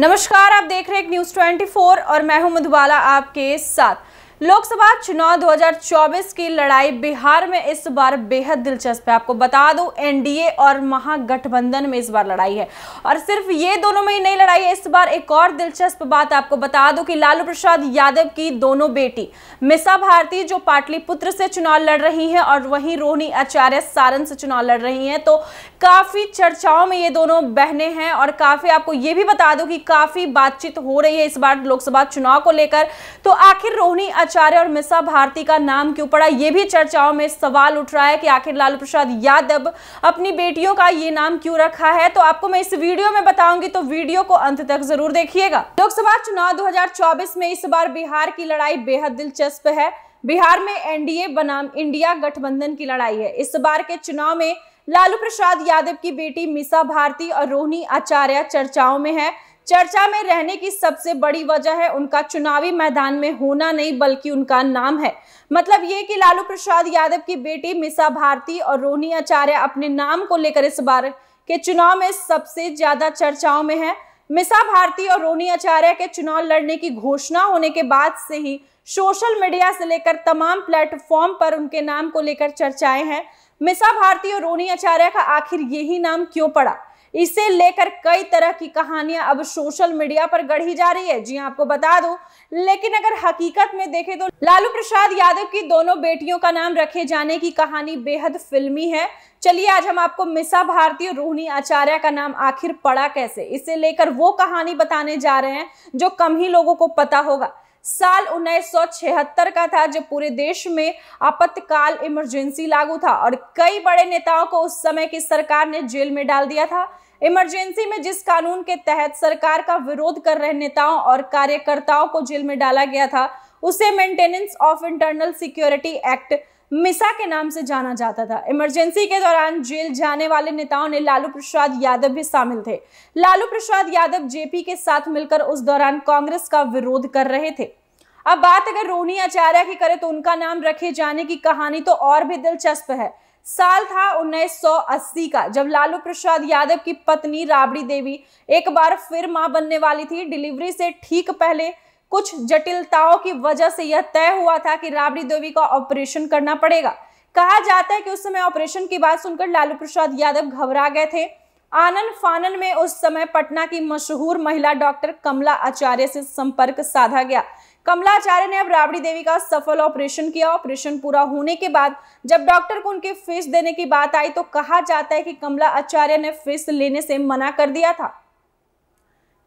नमस्कार आप देख रहे हैं न्यूज 24 और मैं हूं मधुबाला आपके साथ लोकसभा चुनाव 2024 की लड़ाई बिहार में इस बार बेहद दिलचस्प है आपको बता दूं एनडीए और महागठबंधन में इस बार लड़ाई है और सिर्फ ये दोनों में ही नहीं लड़ाई है इस बार एक और दिलचस्प बात आपको बता दूं कि लालू प्रसाद यादव की दोनों बेटी मिसा भारती जो पाटलिपुत्र से चुनाव लड़ रही है और वहीं रोहिणी आचार्य सारण से चुनाव लड़ रही है तो काफी चर्चाओं में ये दोनों बहने हैं और काफी आपको ये भी बता दो कि काफी बातचीत हो रही है इस बार लोकसभा चुनाव को लेकर तो आखिर रोहिणी शंकराचार्य और मिसा भारती का नाम क्यों पड़ा ये भी चर्चाओं में सवाल उठ रहा है कि आखिर लालू प्रसाद यादव अपनी बेटियों का ये नाम क्यों रखा है तो आपको मैं इस वीडियो में बताऊंगी तो वीडियो को अंत तक जरूर देखिएगा लोकसभा चुनाव दो में इस बार बिहार की लड़ाई बेहद दिलचस्प है बिहार में एनडीए बनाम इंडिया गठबंधन की लड़ाई है इस बार के चुनाव में लालू प्रसाद यादव की बेटी मिसा भारती और रोहिणी आचार्य चर्चाओं में है चर्चा में रहने की सबसे बड़ी वजह है उनका चुनावी मैदान में होना नहीं बल्कि उनका नाम है मतलब ये कि लालू प्रसाद यादव की बेटी मिसा भारती और रोहिणी आचार्य अपने नाम को लेकर इस बार के चुनाव में सबसे ज्यादा चर्चाओं में है मिसा भारती और रोनी आचार्य के चुनाव लड़ने की घोषणा होने के बाद से ही सोशल मीडिया से लेकर तमाम प्लेटफॉर्म पर उनके नाम को लेकर चर्चाएं हैं मिसा भारती और रोनी आचार्य का आखिर यही नाम क्यों पड़ा इसे लेकर कई तरह की कहानियां अब सोशल मीडिया पर गढ़ी जा रही है जी आपको बता दो लेकिन अगर हकीकत में देखें तो लालू प्रसाद यादव की दोनों बेटियों का नाम रखे जाने की कहानी बेहद फिल्मी है चलिए आज हम आपको मिसा भारती और रोहिणी आचार्य का नाम आखिर पड़ा कैसे इसे लेकर वो कहानी बताने जा रहे हैं जो कम ही लोगों को पता होगा साल 1976 का था जब पूरे देश में आपत्तकाल इमरजेंसी लागू था और कई बड़े नेताओं को उस समय की सरकार ने जेल में डाल दिया था इमरजेंसी में जिस कानून के तहत सरकार का विरोध कर रहे नेताओं और कार्यकर्ताओं को जेल में डाला गया था उसे maintenance of internal security act MISA के नाम से जाना जाता था इमरजेंसी के दौरान जेल जाने वाले नेताओं ने लालू प्रसाद यादव भी शामिल थे लालू प्रसाद यादव जेपी के साथ मिलकर उस दौरान कांग्रेस का विरोध कर रहे थे अब बात अगर रोनी आचार्य की करें तो उनका नाम रखे जाने की कहानी तो और भी दिलचस्प है साल था 1980 का जब लालू प्रसाद यादव की पत्नी राबड़ी देवी एक बार फिर मां बनने वाली थी डिलीवरी से ठीक पहले कुछ जटिलताओं की वजह से यह तय हुआ था कि राबड़ी देवी का ऑपरेशन करना पड़ेगा कहा जाता है कि उस समय ऑपरेशन की बात सुनकर लालू प्रसाद यादव घबरा गए थे आनंद फानन में उस समय पटना की मशहूर महिला डॉक्टर कमला आचार्य से संपर्क साधा गया कमला आचार्य ने अब राबड़ी देवी का सफल ऑपरेशन किया ऑपरेशन पूरा होने के बाद जब डॉक्टर को उनकी फीस देने की बात आई तो कहा जाता है कि कमला आचार्य ने फीस लेने से मना कर दिया था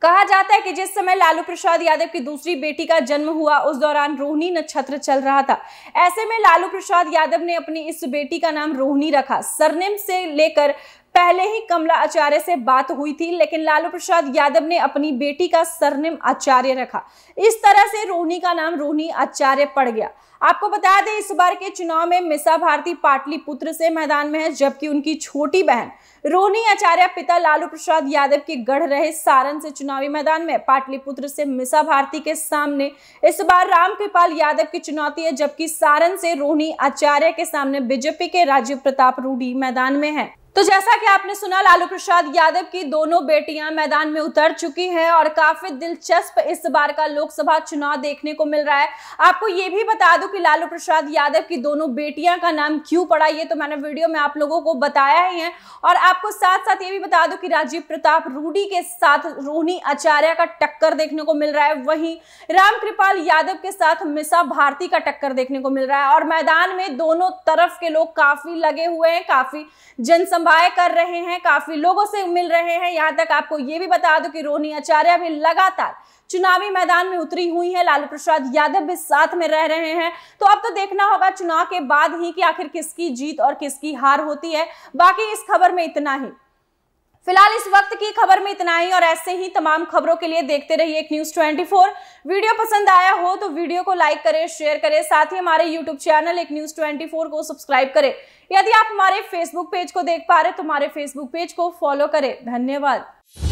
कहा जाता है कि जिस समय लालू प्रसाद यादव की दूसरी बेटी का जन्म हुआ उस दौरान रोहिणी नक्षत्र चल रहा था ऐसे में लालू प्रसाद यादव ने अपनी इस बेटी का नाम रोहिणी रखा सरनेम से लेकर पहले ही कमला आचार्य से बात हुई थी लेकिन लालू प्रसाद यादव ने अपनी बेटी का सरनेम आचार्य रखा इस तरह से रोहिणी का नाम रोहिणी आचार्य पड़ गया आपको बता दें इस बार के चुनाव में मिसा भारती पाटलिपुत्र से मैदान में है जबकि उनकी छोटी बहन रोहनी आचार्य पिता लालू प्रसाद यादव के गढ़ रहे सारण से चुनावी मैदान में पाटलिपुत्र से मिसा भारती के सामने इस बार रामकृपाल यादव की चुनौती है जबकि सारण से रोहनी आचार्य के सामने बीजेपी के राजीव प्रताप रूढ़ी मैदान में है तो जैसा कि आपने सुना लालू प्रसाद यादव की दोनों बेटियां मैदान में उतर चुकी हैं और काफी दिलचस्प इस बार का लोकसभा चुनाव देखने को मिल रहा है आपको ये भी बता दूं कि लालू प्रसाद यादव की दोनों बेटियां का नाम क्यों पड़ा ये तो मैंने वीडियो में आप लोगों को बताया ही है और आपको साथ साथ ये भी बता दूं कि राजीव प्रताप रूडी के साथ रोहिणी आचार्य का टक्कर देखने को मिल रहा है वहीं रामकृपाल यादव के साथ मिसा भारती का टक्कर देखने को मिल रहा है और मैदान में दोनों तरफ के लोग काफी लगे हुए हैं काफी जनसम संभाए कर रहे हैं काफी लोगों से मिल रहे हैं यहाँ तक आपको ये भी बता दो कि रोहिणी आचार्य भी लगातार चुनावी मैदान में उतरी हुई है लालू प्रसाद यादव भी साथ में रह रहे हैं तो अब तो देखना होगा चुनाव के बाद ही कि आखिर किसकी जीत और किसकी हार होती है बाकी इस खबर में इतना ही फिलहाल इस वक्त की खबर में इतना ही और ऐसे ही तमाम खबरों के लिए देखते रहिए एक न्यूज 24 वीडियो पसंद आया हो तो वीडियो को लाइक करें शेयर करें साथ ही हमारे यूट्यूब चैनल एक न्यूज 24 को सब्सक्राइब करें यदि आप हमारे फेसबुक पेज को देख पा रहे तो हमारे फेसबुक पेज को फॉलो करें धन्यवाद